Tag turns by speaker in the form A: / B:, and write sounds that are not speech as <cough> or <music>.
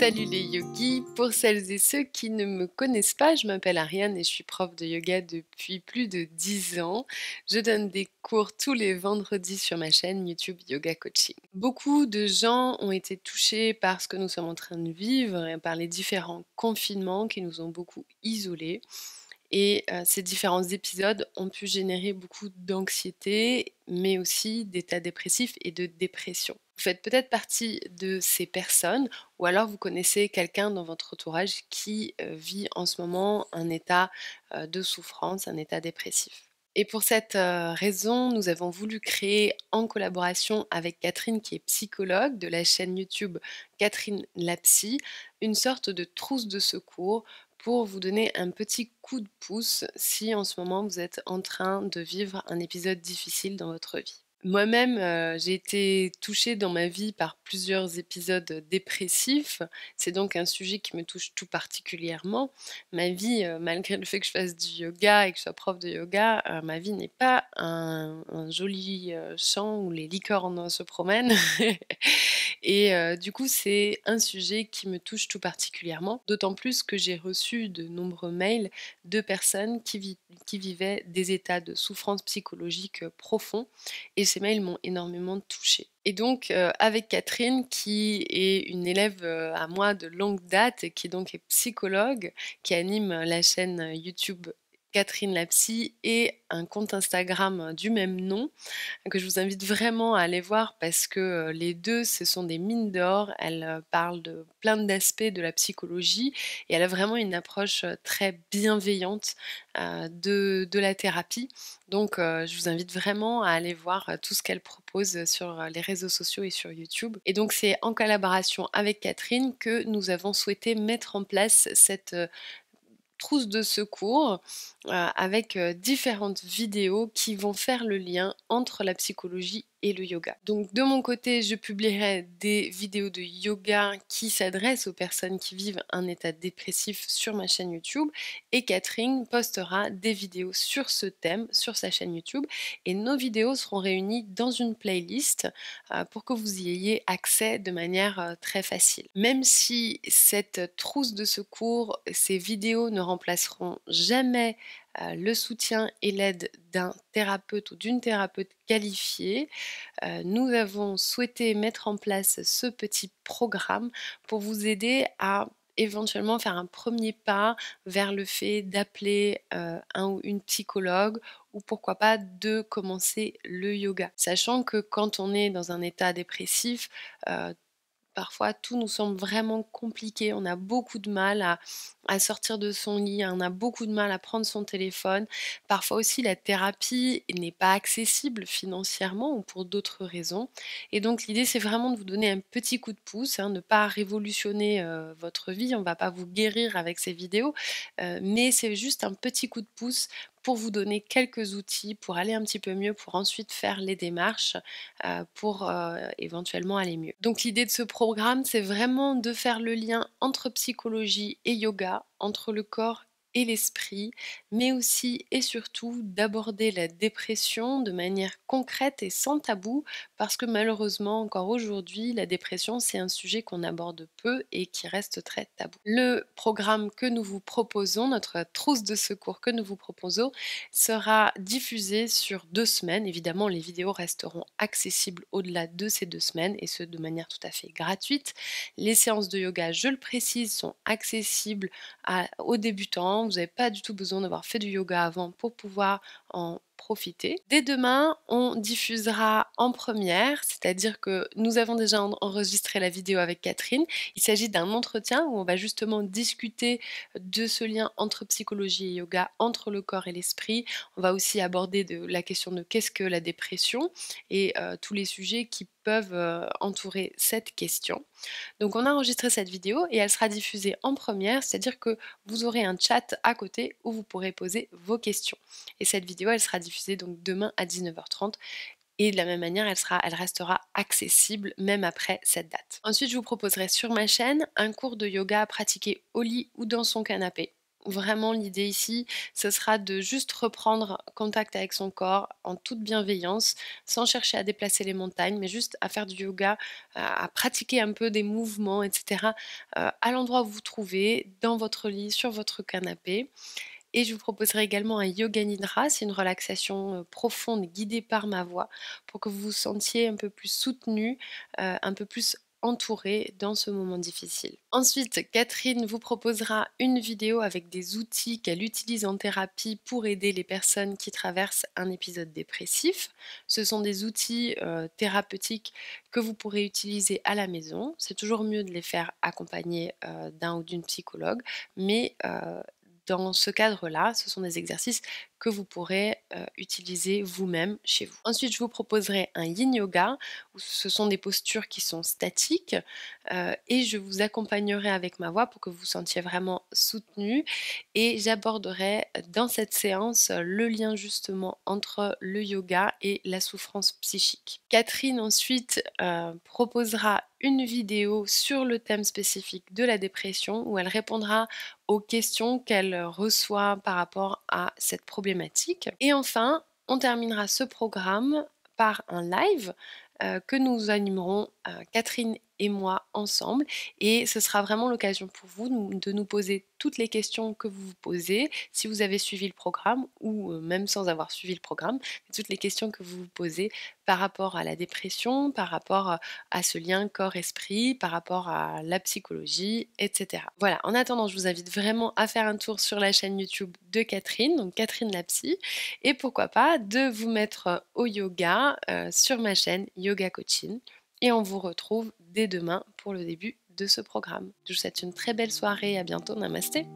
A: Salut les yogis Pour celles et ceux qui ne me connaissent pas, je m'appelle Ariane et je suis prof de yoga depuis plus de 10 ans. Je donne des cours tous les vendredis sur ma chaîne YouTube Yoga Coaching. Beaucoup de gens ont été touchés par ce que nous sommes en train de vivre et par les différents confinements qui nous ont beaucoup isolés. Et euh, ces différents épisodes ont pu générer beaucoup d'anxiété, mais aussi d'état dépressifs et de dépression. Vous faites peut-être partie de ces personnes, ou alors vous connaissez quelqu'un dans votre entourage qui euh, vit en ce moment un état euh, de souffrance, un état dépressif. Et pour cette raison, nous avons voulu créer en collaboration avec Catherine, qui est psychologue de la chaîne YouTube Catherine Lapsy, une sorte de trousse de secours pour vous donner un petit coup de pouce si en ce moment vous êtes en train de vivre un épisode difficile dans votre vie. Moi-même, euh, j'ai été touchée dans ma vie par plusieurs épisodes dépressifs. C'est donc un sujet qui me touche tout particulièrement. Ma vie, euh, malgré le fait que je fasse du yoga et que je sois prof de yoga, euh, ma vie n'est pas un, joli champ où les licornes se promènent. <laughs> et du coup, c'est un sujet qui me touche tout particulièrement. D'autant plus que j'ai reçu de nombreux mails de personnes qui, qui vivaient des états de souffrance psychologique profonds. Et ces mails m'ont énormément touchée. Et donc euh, avec Catherine, qui est une élève euh, à moi de longue date, qui donc est psychologue, qui anime la chaîne YouTube Catherine Lapsy et un compte Instagram euh, du même nom que je vous invite vraiment à aller voir parce que euh, les deux, ce sont des mines d'or. Elle euh, parle de plein d'aspects de la psychologie et elle a vraiment une approche très bienveillante de, de la thérapie. Donc, je vous invite vraiment à aller voir tout ce qu'elle propose sur les réseaux sociaux et sur YouTube. Et donc, c'est en collaboration avec Catherine que nous avons souhaité mettre en place cette trousse de secours euh, avec euh, différentes vidéos qui vont faire le lien entre la psychologie le yoga. Donc de mon côté, je publierai des vidéos de yoga qui s'adressent aux personnes qui vivent un état dépressif sur ma chaîne YouTube et Catherine postera des vidéos sur ce thème sur sa chaîne YouTube et nos vidéos seront réunies dans une playlist euh, pour que vous y ayez accès de manière euh, très facile. Même si cette trousse de secours, ces vidéos ne remplaceront jamais euh, le soutien et l'aide d'un thérapeute ou d'une thérapeute qualifiée. Euh, nous avons souhaité mettre en place ce petit programme pour vous aider à éventuellement faire un premier pas vers le fait d'appeler euh, un ou une psychologue ou pourquoi pas de commencer le yoga. Sachant que quand on est dans un état dépressif, parfois tout nous semble vraiment compliqué, on a beaucoup de mal à, sortir de son lit, hein. on a beaucoup de mal à prendre son téléphone. Parfois aussi la thérapie n'est pas accessible financièrement ou pour d'autres raisons. Et donc l'idée c'est vraiment de vous donner un petit coup de pouce, hein, ne pas révolutionner euh, votre vie, on ne va pas vous guérir avec ces vidéos, euh, mais c'est juste un petit coup de pouce pour vous donner quelques outils pour aller un petit peu mieux, pour ensuite faire les démarches euh, pour euh, éventuellement aller mieux. Donc l'idée de ce programme, c'est vraiment de faire le lien entre psychologie et yoga, entre le corps et l'esprit, mais aussi et surtout d'aborder la dépression de manière concrète et sans tabou, parce que malheureusement encore aujourd'hui, la dépression, c'est un sujet qu'on aborde peu et qui reste très tabou. Le programme que nous vous proposons, notre trousse de secours que nous vous proposons, sera diffusé sur deux semaines. Évidemment, les vidéos resteront accessibles au-delà de ces deux semaines, et ce, de manière tout à fait gratuite. Les séances de yoga, je le précise, sont accessibles aux débutants vous n'avez pas du tout besoin d'avoir fait du yoga avant pour pouvoir en profiter. Dès demain, on diffusera en première, c'est-à-dire que nous avons déjà enregistré la vidéo avec Catherine. Il s'agit d'un entretien où on va justement discuter de ce lien entre psychologie et yoga, entre le corps et l'esprit. On va aussi aborder la question de qu'est-ce que la dépression et euh, tous les sujets qui peuvent entourer cette question. Donc on a enregistré cette vidéo et elle sera diffusée en première, c'est-à-dire que vous aurez un chat à côté où vous pourrez poser vos questions. Et cette vidéo, elle sera diffusée donc demain à 19h30 et de la même manière, elle, sera, elle restera accessible même après cette date. Ensuite, je vous proposerai sur ma chaîne un cours de yoga à pratiquer au lit ou dans son canapé vraiment l'idée ici, ce sera de juste reprendre contact avec son corps en toute bienveillance, sans chercher à déplacer les montagnes, mais juste à faire du yoga, à pratiquer un peu des mouvements, etc., euh, à l'endroit où vous vous trouvez, dans votre lit, sur votre canapé. Et je vous proposerai également un Yoga Nidra, c'est une relaxation euh, profonde guidée par ma voix pour que vous vous sentiez un peu plus soutenu, euh, un peu plus entourée dans ce moment difficile. Ensuite, Catherine vous proposera une vidéo avec des outils qu'elle utilise en thérapie pour aider les personnes qui traversent un épisode dépressif. Ce sont des outils euh, thérapeutiques que vous pourrez utiliser à la maison. C'est toujours mieux de les faire accompagner euh, d'un ou d'une psychologue, mais euh, dans ce cadre-là, ce sont des exercices que vous pourrez euh, utiliser vous-même chez vous. Ensuite, je vous proposerai un yin yoga où ce sont des postures qui sont statiques euh, et je vous accompagnerai avec ma voix pour que vous vous sentiez vraiment soutenu et j'aborderai dans cette séance le lien justement entre le yoga et la souffrance psychique. Catherine ensuite euh, proposera une vidéo sur le thème spécifique de la dépression où elle répondra aux questions qu'elle reçoit par rapport à cette problématique et enfin, on terminera ce programme par un live euh, que nous animerons euh, Catherine et et moi ensemble. Et ce sera vraiment l'occasion pour vous de nous poser toutes les questions que vous vous posez, si vous avez suivi le programme ou euh, même sans avoir suivi le programme, toutes les questions que vous vous posez par rapport à la dépression, par rapport euh, à ce lien corps-esprit, par rapport à la psychologie, etc. Voilà, en attendant, je vous invite vraiment à faire un tour sur la chaîne YouTube de Catherine, donc Catherine la psy, et pourquoi pas de vous mettre euh, au yoga sur ma chaîne Yoga Coaching. Et on vous retrouve dès demain pour le début de ce programme. Je vous souhaite une très belle soirée, à bientôt, namasté